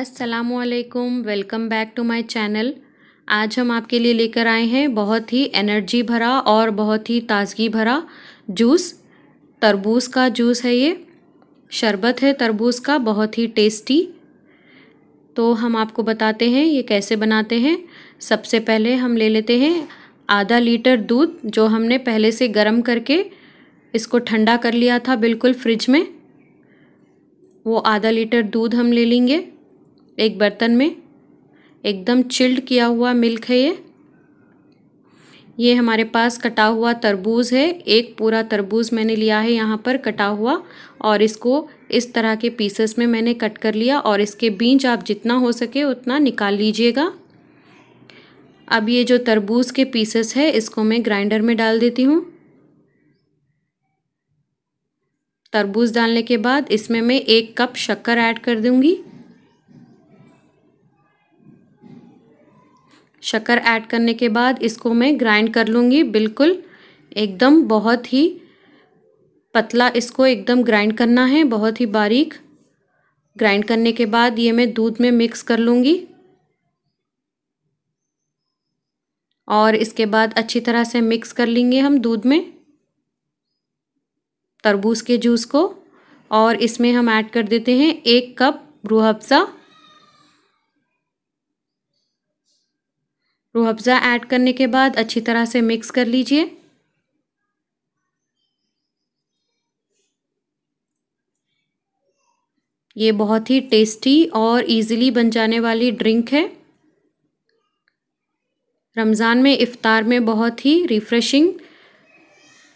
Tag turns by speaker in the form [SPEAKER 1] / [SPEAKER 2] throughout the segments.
[SPEAKER 1] असलकुम welcome back to my channel आज हम आपके लिए लेकर आए हैं बहुत ही एनर्जी भरा और बहुत ही ताजगी भरा जूस तरबूज का जूस है ये शरबत है तरबूज का बहुत ही टेस्टी तो हम आपको बताते हैं ये कैसे बनाते हैं सबसे पहले हम ले लेते हैं आधा लीटर दूध जो हमने पहले से गर्म करके इसको ठंडा कर लिया था बिल्कुल फ्रिज में वो आधा लीटर दूध हम ले लेंगे एक बर्तन में एकदम चिल्ड किया हुआ मिल्क है ये ये हमारे पास कटा हुआ तरबूज है एक पूरा तरबूज मैंने लिया है यहाँ पर कटा हुआ और इसको इस तरह के पीसेस में मैंने कट कर लिया और इसके बीज आप जितना हो सके उतना निकाल लीजिएगा अब ये जो तरबूज के पीसेस है इसको मैं ग्राइंडर में डाल देती हूँ तरबूज डालने के बाद इसमें मैं एक कप शक्कर ऐड कर दूँगी शक्कर ऐड करने के बाद इसको मैं ग्राइंड कर लूँगी बिल्कुल एकदम बहुत ही पतला इसको एकदम ग्राइंड करना है बहुत ही बारीक ग्राइंड करने के बाद ये मैं दूध में मिक्स कर लूँगी और इसके बाद अच्छी तरह से मिक्स कर लेंगे हम दूध में तरबूज के जूस को और इसमें हम ऐड कर देते हैं एक कप रूहअफ़ज़ा रूहअफ़ज़ा ऐड करने के बाद अच्छी तरह से मिक्स कर लीजिए ये बहुत ही टेस्टी और इजीली बन जाने वाली ड्रिंक है रमज़ान में इफ़ार में बहुत ही रिफ़्रेशिंग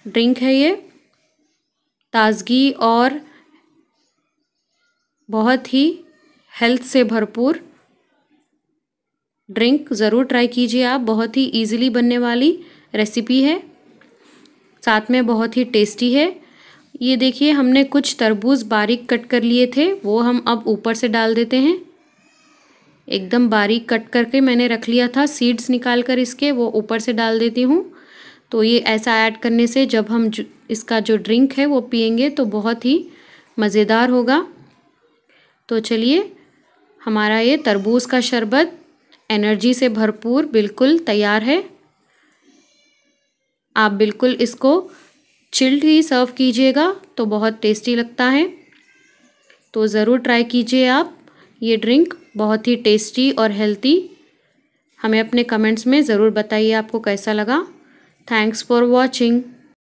[SPEAKER 1] ड्रिंक है ये ताज़गी और बहुत ही हेल्थ से भरपूर ड्रिंक ज़रूर ट्राई कीजिए आप बहुत ही ईजिली बनने वाली रेसिपी है साथ में बहुत ही टेस्टी है ये देखिए हमने कुछ तरबूज बारीक कट कर लिए थे वो हम अब ऊपर से डाल देते हैं एकदम बारीक कट करके मैंने रख लिया था सीड्स निकाल कर इसके वो ऊपर से डाल देती हूँ तो ये ऐसा ऐड करने से जब हम जो, इसका जो ड्रिंक है वो पियेंगे तो बहुत ही मज़ेदार होगा तो चलिए हमारा ये तरबूज का शरबत एनर्जी से भरपूर बिल्कुल तैयार है आप बिल्कुल इसको चिल्ड ही सर्व कीजिएगा तो बहुत टेस्टी लगता है तो ज़रूर ट्राई कीजिए आप ये ड्रिंक बहुत ही टेस्टी और हेल्थी हमें अपने कमेंट्स में ज़रूर बताइए आपको कैसा लगा थैंक्स फॉर वॉचिंग